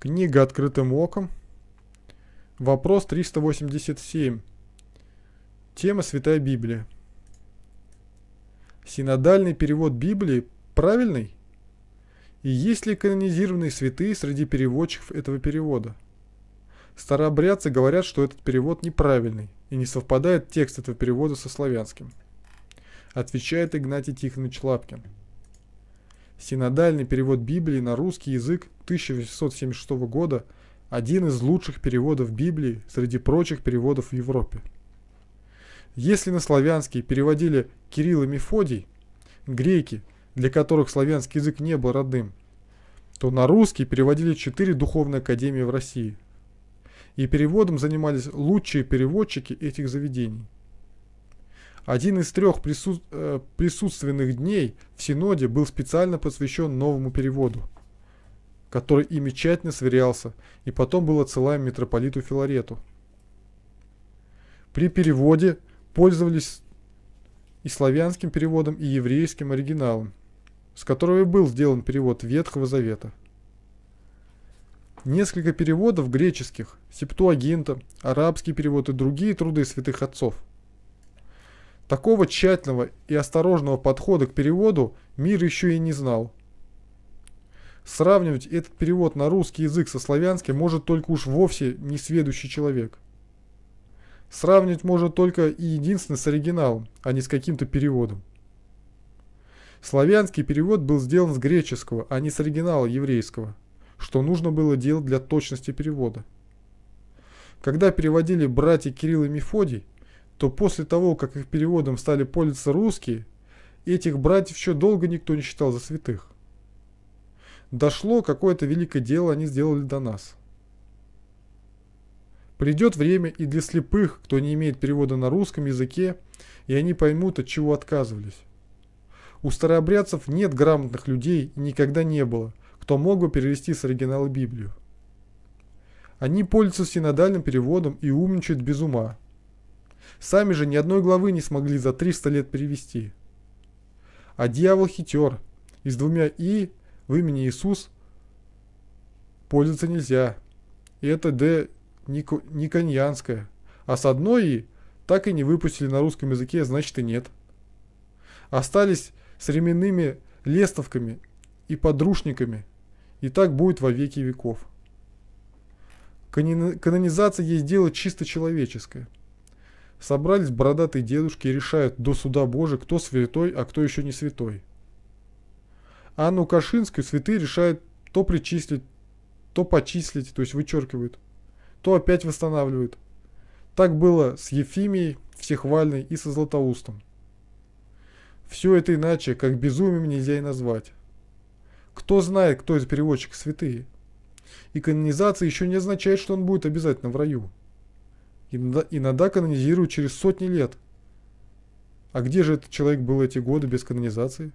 Книга «Открытым оком». Вопрос 387. Тема «Святая Библия». Синодальный перевод Библии правильный? И есть ли канонизированные святые среди переводчиков этого перевода? Старообрядцы говорят, что этот перевод неправильный и не совпадает текст этого перевода со славянским. Отвечает Игнатий Тихонович Лапкин. Синодальный перевод Библии на русский язык 1876 года – один из лучших переводов Библии среди прочих переводов в Европе. Если на славянский переводили Кирилл и Мефодий, греки, для которых славянский язык не был родным, то на русский переводили четыре духовные академии в России. И переводом занимались лучшие переводчики этих заведений – один из трех прису... Э, присутственных дней в Синоде был специально посвящен новому переводу, который ими тщательно сверялся и потом был отсылаем митрополиту Филарету. При переводе пользовались и славянским переводом, и еврейским оригиналом, с которого и был сделан перевод Ветхого Завета. Несколько переводов греческих, септуагинта, арабский перевод и другие труды святых отцов – Такого тщательного и осторожного подхода к переводу мир еще и не знал. Сравнивать этот перевод на русский язык со славянским может только уж вовсе несведущий человек. Сравнивать можно только и единственно с оригиналом, а не с каким-то переводом. Славянский перевод был сделан с греческого, а не с оригинала еврейского, что нужно было делать для точности перевода. Когда переводили братья Кирилл и Мефодий, то после того, как их переводом стали пользоваться русские, этих братьев еще долго никто не считал за святых. Дошло какое-то великое дело они сделали до нас. Придет время и для слепых, кто не имеет перевода на русском языке, и они поймут, от чего отказывались. У старообрядцев нет грамотных людей и никогда не было, кто мог бы перевести с оригинала Библию. Они пользуются синодальным переводом и умничают без ума, Сами же ни одной главы не смогли за 300 лет перевести. А дьявол хитер. И с двумя «и» в имени Иисус пользоваться нельзя. И это «д» не коньянское. А с одной «и» так и не выпустили на русском языке, значит и нет. Остались с ременными лестовками и подрушниками. И так будет во веки веков. Канонизация есть дело чисто человеческое – Собрались бородатые дедушки и решают до суда Божия, кто святой, а кто еще не святой. Анну Кашинскую святые решают то причислить, то почислить, то есть вычеркивают, то опять восстанавливают. Так было с Ефимией, Всехвальной и со Златоустом. Все это иначе, как безумием нельзя и назвать. Кто знает, кто из переводчиков святые? И канонизация еще не означает, что он будет обязательно в раю. Иногда, канонизируют через сотни лет. А где же этот человек был эти годы без канонизации?